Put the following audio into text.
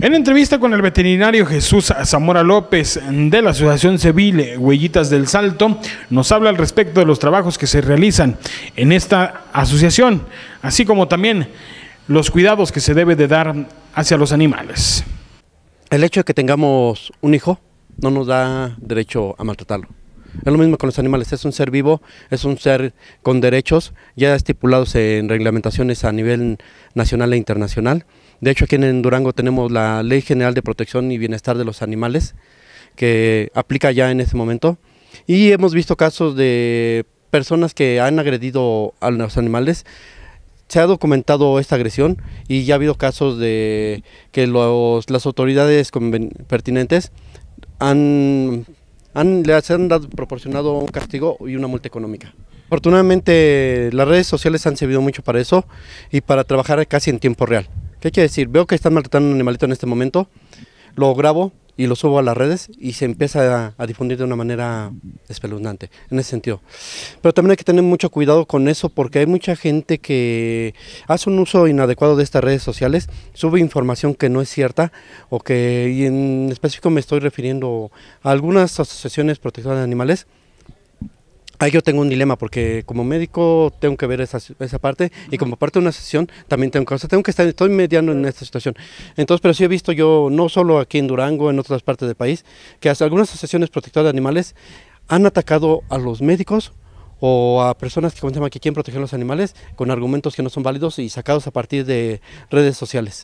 En entrevista con el veterinario Jesús Zamora López de la Asociación Civil eh, Huellitas del Salto, nos habla al respecto de los trabajos que se realizan en esta asociación, así como también los cuidados que se debe de dar hacia los animales. El hecho de que tengamos un hijo no nos da derecho a maltratarlo. Es lo mismo con los animales, es un ser vivo, es un ser con derechos ya estipulados en reglamentaciones a nivel nacional e internacional de hecho, aquí en Durango tenemos la Ley General de Protección y Bienestar de los Animales, que aplica ya en este momento. Y hemos visto casos de personas que han agredido a los animales. Se ha documentado esta agresión y ya ha habido casos de que las autoridades pertinentes han, han, proporcionado un castigo y una multa económica. Afortunadamente las redes sociales han servido mucho para eso y para trabajar casi en tiempo real. ¿Qué quiere decir? Veo que están maltratando a un animalito en este momento, lo grabo y lo subo a las redes y se empieza a, difundir de una manera espeluznante, en ese sentido. Pero también hay que tener mucho cuidado con eso porque hay mucha gente que hace un uso inadecuado de estas redes sociales, sube información que no es cierta o que, y en específico me estoy refiriendo a algunas asociaciones protectoras de animales, Ahí yo tengo un dilema porque como médico tengo que ver esa, esa parte y como parte de una sesión también tengo que, o tengo que estar, estoy mediando en esta situación. Entonces, pero sí he visto yo, no solo aquí en Durango, en otras partes del país, que hasta algunas asociaciones protectoras de animales han atacado a los médicos o a personas que, como se llama, que quieren proteger los animales con argumentos que no son válidos y sacados a partir de redes sociales.